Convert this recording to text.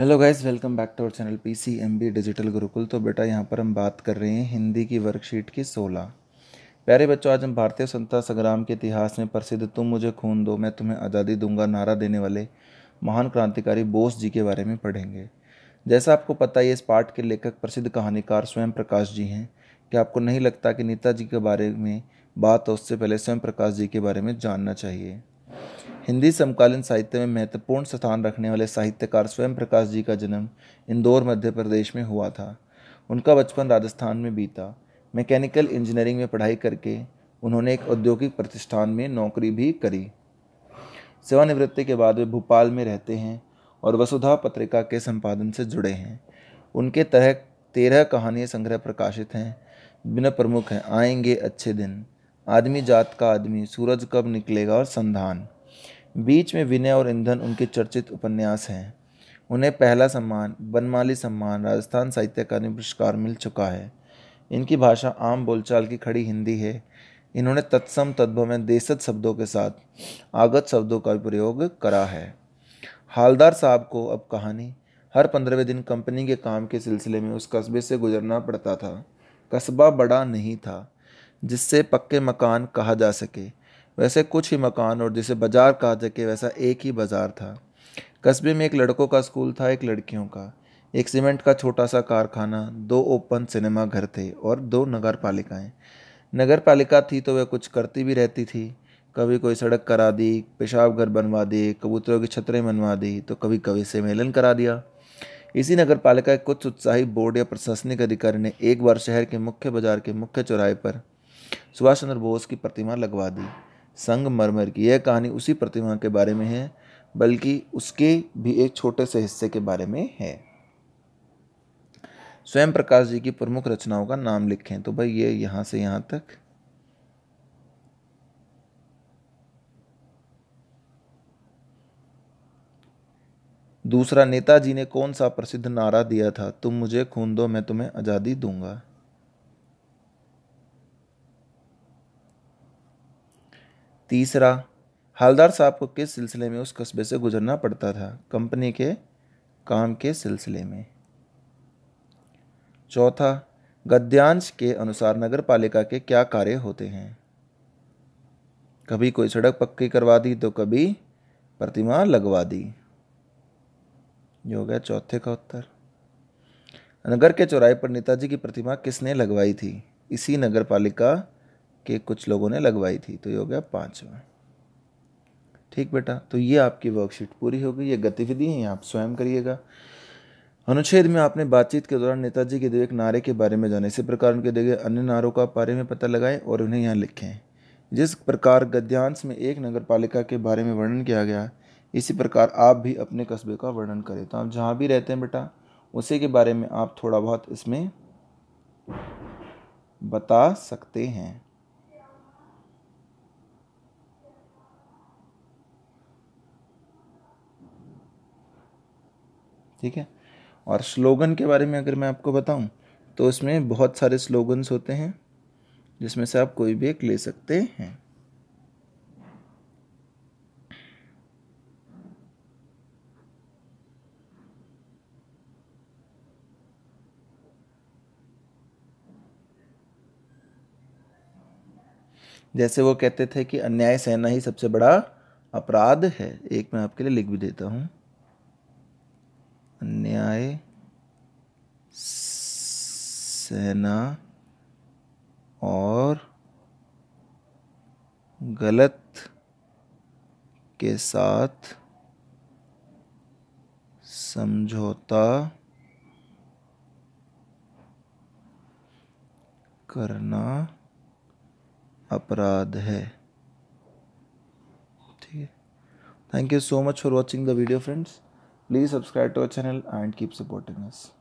Hello guys welcome back to our channel P C M B digital Gurukul तो बेटा यहाँ पर हम बात कर रहे हैं हिंदी की वर्कशीट की सोलह प्यारे बच्चों आज हम भारतीय स्वतंत्रता संग्राम के इतिहास में प्रसिद्ध तुम मुझे खून दो मैं तुम्हें आज़ादी दूंगा नारा देने वाले महान क्रांतिकारी बोस जी के बारे में पढ़ेंगे जैसा आपको पता है इस पाठ के लेखक प्रसिद्ध कहानीकार स्वयं प्रकाश जी हैं क्या आपको नहीं लगता कि नेताजी के बारे में बात उससे पहले स्वयं प्रकाश जी के बारे में जानना चाहिए हिंदी समकालीन साहित्य में महत्वपूर्ण स्थान रखने वाले साहित्यकार स्वयं प्रकाश जी का जन्म इंदौर मध्य प्रदेश में हुआ था उनका बचपन राजस्थान में बीता मैकेनिकल इंजीनियरिंग में पढ़ाई करके उन्होंने एक औद्योगिक प्रतिष्ठान में नौकरी भी करी सेवानिवृत्ति के बाद वे भोपाल में रहते हैं और वसुधा पत्रिका के संपादन से जुड़े हैं उनके तरह तेरह कहानियाँ संग्रह प्रकाशित हैं बिना प्रमुख हैं आएंगे अच्छे दिन आदमी जात का आदमी सूरज कब निकलेगा और संधान बीच में विनय और ईंधन उनके चर्चित उपन्यास हैं उन्हें पहला सम्मान बनमाली सम्मान राजस्थान साहित्य अकादमी पुरस्कार मिल चुका है इनकी भाषा आम बोलचाल की खड़ी हिंदी है इन्होंने तत्सम तद्भव में देसत शब्दों के साथ आगत शब्दों का प्रयोग करा है हालदार साहब को अब कहानी हर पंद्रहवें दिन कंपनी के काम के सिलसिले में उस कस्बे से गुजरना पड़ता था कस्बा बड़ा नहीं था जिससे पक्के मकान कहा जा सके वैसे कुछ ही मकान और जिसे बाज़ार कहा जाके वैसा एक ही बाज़ार था कस्बे में एक लड़कों का स्कूल था एक लड़कियों का एक सीमेंट का छोटा सा कारखाना दो ओपन सिनेमा घर थे और दो नगर पालिकाएँ नगर पालिका थी तो वह कुछ करती भी रहती थी कभी कोई सड़क करा दी पेशाब घर बनवा दी कबूतरों की छतरें बनवा दी तो कभी कवि सम्मेलन करा दिया इसी नगर पालिका के कुछ उत्साही बोर्ड या प्रशासनिक अधिकारी ने एक बार शहर के मुख्य बाजार के मुख्य चौराहे पर सुभाष चंद्र बोस की प्रतिमा लगवा दी संगमरमर की यह कहानी उसी प्रतिमा के बारे में है बल्कि उसके भी एक छोटे से हिस्से के बारे में है स्वयं प्रकाश जी की प्रमुख रचनाओं का नाम लिखें तो भाई ये यहां से यहां तक दूसरा नेताजी ने कौन सा प्रसिद्ध नारा दिया था तुम मुझे खून दो मैं तुम्हें आज़ादी दूंगा तीसरा हलदार साहब को किस सिलसिले में उस कस्बे से गुजरना पड़ता था कंपनी के काम के सिलसिले में चौथा गद्यांश के अनुसार नगर पालिका के क्या कार्य होते हैं कभी कोई सड़क पक्की करवा दी तो कभी प्रतिमा लगवा दी योग हो गया चौथे का उत्तर नगर के चौराहे पर नेताजी की प्रतिमा किसने लगवाई थी इसी नगर पालिका के कुछ लोगों ने लगवाई थी तो ये हो गया पाँचवा ठीक बेटा तो ये आपकी वर्कशीट पूरी हो गई ये गतिविधि है आप स्वयं करिएगा अनुच्छेद में आपने बातचीत के दौरान नेताजी के दिए एक नारे के बारे में जाने इसी प्रकार उनके दिए गए अन्य नारों का बारे में पता लगाएं और उन्हें यहाँ लिखें जिस प्रकार गद्यांश में एक नगर पालिका के बारे में वर्णन किया गया इसी प्रकार आप भी अपने कस्बे का वर्णन करें तो आप जहाँ भी रहते हैं बेटा उसी के बारे में आप थोड़ा बहुत इसमें बता सकते हैं ठीक है और स्लोगन के बारे में अगर मैं आपको बताऊं तो उसमें बहुत सारे स्लोगन्स होते हैं जिसमें से आप कोई भी एक ले सकते हैं जैसे वो कहते थे कि अन्याय सहना ही सबसे बड़ा अपराध है एक मैं आपके लिए लिख भी देता हूँ न्याय सेना और गलत के साथ समझौता करना अपराध है ठीक है thank you so much for watching the video friends Please subscribe to our channel and keep supporting us.